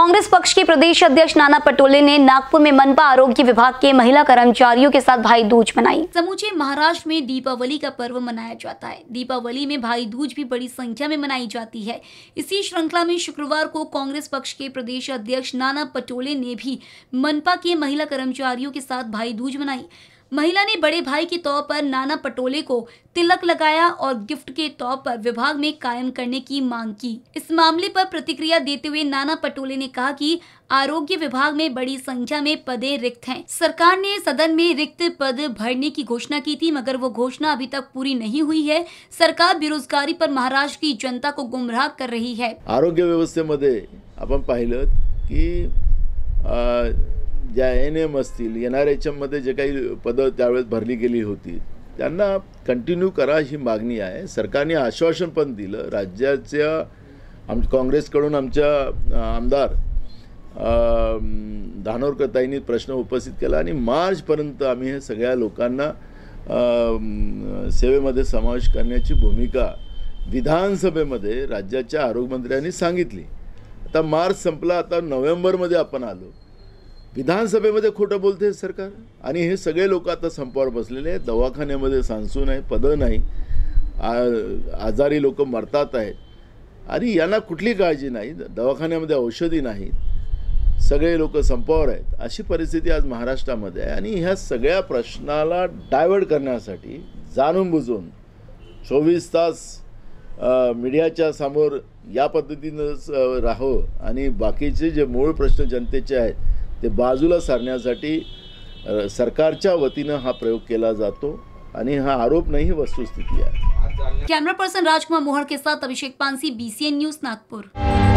कांग्रेस पक्ष के प्रदेश अध्यक्ष नाना पटोले ने नागपुर में मनपा आरोग्य विभाग के महिला कर्मचारियों के साथ भाई दूज मनाई समूचे महाराष्ट्र में दीपावली का पर्व मनाया जाता है दीपावली में भाई दूज भी बड़ी संख्या में मनाई जाती है इसी श्रृंखला में शुक्रवार को कांग्रेस पक्ष के प्रदेश अध्यक्ष नाना पटोले ने भी मनपा के महिला कर्मचारियों के साथ भाई दूज मनाई महिला ने बड़े भाई के तौर पर नाना पटोले को तिलक लगाया और गिफ्ट के तौर पर विभाग में कायम करने की मांग की इस मामले पर प्रतिक्रिया देते हुए नाना पटोले ने कहा कि आरोग्य विभाग में बड़ी संख्या में पदे रिक्त हैं। सरकार ने सदन में रिक्त पद भरने की घोषणा की थी मगर वो घोषणा अभी तक पूरी नहीं हुई है सरकार बेरोजगारी आरोप महाराष्ट्र की जनता को गुमराह कर रही है आरोग्य मध्य अपन पहले की ज्या एन एम असतील एन आर एच एममध्ये जे काही पदं त्यावेळेस भरली गेली होती त्यांना कंटिन्यू करा ही मागणी आहे सरकारने आश्वासन पण दिलं राज्याच्या आम काँग्रेसकडून आमच्या आमदार ताईंनी प्रश्न उपस्थित केला आणि मार्चपर्यंत आम्ही हे सगळ्या लोकांना सेवेमध्ये समावेश करण्याची भूमिका विधानसभेमध्ये राज्याच्या आरोग्यमंत्र्यांनी सांगितली आता मार्च संपला आता नोव्हेंबरमध्ये आपण आलो विधानसभेमध्ये खोटं बोलते सरकार आणि हे सगळे लोक आता संपावर बसलेले आहेत दवाखान्यामध्ये सांसू नाही पदं नाही आजारी लोक मरतात आहेत आणि यांना कुठली काळजी नाही दवाखान्यामध्ये औषधी नाहीत सगळे लोक संपावर आहेत अशी परिस्थिती आज महाराष्ट्रामध्ये आहे आणि ह्या सगळ्या प्रश्नाला डायवर्ट करण्यासाठी जाणून बुजून चोवीस तास मीडियाच्या समोर या पद्धतीनंच राहो आणि बाकीचे जे मूळ प्रश्न जनतेचे आहेत ते बाजूला सारण्यासाठी सरकारच्या वतीनं हा प्रयोग केला जातो आणि हा आरोप नाही वस्तुस्थिती आहे कॅमेरा पर्सन राजकुमार मोहर के साथ अभिषेक पानसी बीसीएन न्यूज नागपूर